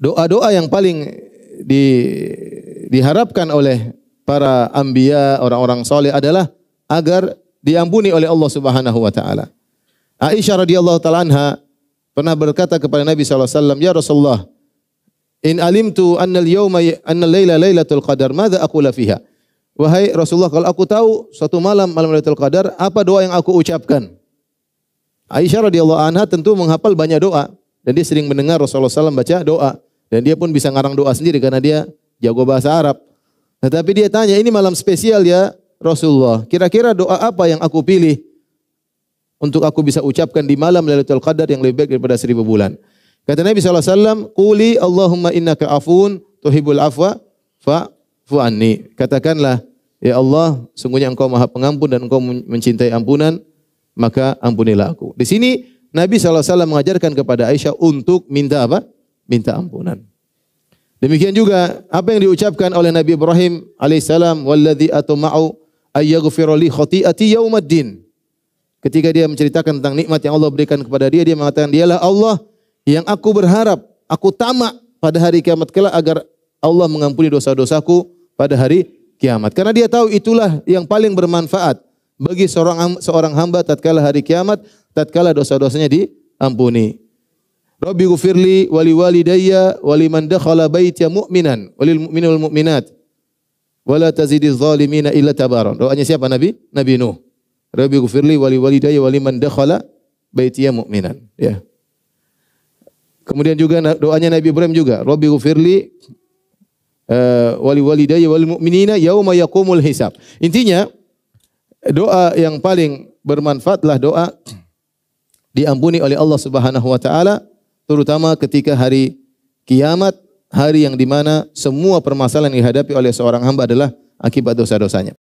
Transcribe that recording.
doa-doa yang paling di, diharapkan oleh para ambia, orang-orang soleh adalah agar diampuni oleh Allah Subhanahu wa taala. Aisyah radhiyallahu taala anha pernah berkata kepada Nabi SAW, "Ya Rasulullah, in alimtu anna al-yawma anna al-laila lailatul qadar, madza aku fiha?" Wahai Rasulullah, kalau aku tahu suatu malam malam Lailatul Qadar, apa doa yang aku ucapkan? Aisyah radhiyallahu anha tentu menghafal banyak doa dan dia sering mendengar Rasulullah SAW baca doa. Dan dia pun bisa ngarang doa sendiri karena dia jago bahasa Arab. Nah, tapi dia tanya, ini malam spesial ya Rasulullah. Kira-kira doa apa yang aku pilih untuk aku bisa ucapkan di malam Lailatul Qadar yang lebih baik daripada seribu bulan? Kata Nabi SAW, Kuli Allahumma innaka afun tuhibul afwa fa fu'anni. Katakanlah, Ya Allah, sungguhnya engkau maha pengampun dan engkau mencintai ampunan, maka ampunilah aku. Di sini Nabi SAW mengajarkan kepada Aisyah untuk minta apa? minta ampunan. Demikian juga apa yang diucapkan oleh Nabi Ibrahim alaihissalam walladzi atma'u ayyaghfira li khati'ati yaumaddin. Ketika dia menceritakan tentang nikmat yang Allah berikan kepada dia, dia mengatakan dialah Allah yang aku berharap, aku tamak pada hari kiamat kelak agar Allah mengampuni dosa-dosaku pada hari kiamat. Karena dia tahu itulah yang paling bermanfaat bagi seorang seorang hamba tatkala hari kiamat, tatkala dosa-dosanya diampuni. Rabbi gufirli wali walidayya wali man dakhala baitya mu'minan walil mu'minin wal mu'minat wala tazidiz zalimina illa tabaran. Doanya siapa Nabi? Nabi Nuh. Rabbi gufirli wali walidayya wali man dakhala baitya mu'minan. Ya. Kemudian juga doanya Nabi Ibrahim juga, Rabbi gufirli uh, eh, wali walidayya wal mu'minina yauma yaqumul hisab. Intinya doa yang paling bermanfaatlah doa diampuni oleh Allah Subhanahu wa taala terutama ketika hari kiamat, hari yang dimana semua permasalahan yang dihadapi oleh seorang hamba adalah akibat dosa-dosanya.